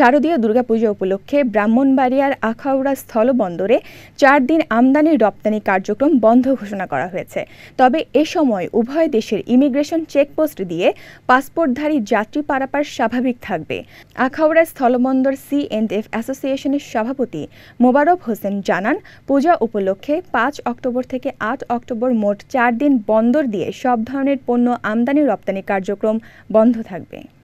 শারদীয় দুর্গাপূজা উপলক্ষে ব্রাহ্মণবাড়িয়ার আখাউড়া স্থলবন্দরে চার দিন আমদানি রপ্তানি কার্যক্রম বন্ধ ঘোষণা করা হয়েছে তবে এ সময় উভয় দেশের ইমিগ্রেশন চেকপোস্ট দিয়ে পাসপোর্টধারী যাত্রী পারাপার স্বাভাবিক থাকবে আখাউড়া স্থলবন্দর সি এন এফ অ্যাসোসিয়েশনের সভাপতি মোবারক হোসেন জানান পূজা উপলক্ষে পাঁচ অক্টোবর থেকে আট অক্টোবর মোট চার দিন বন্দর দিয়ে সব ধরনের পণ্য আমদানি রপ্তানি কার্যক্রম বন্ধ থাকবে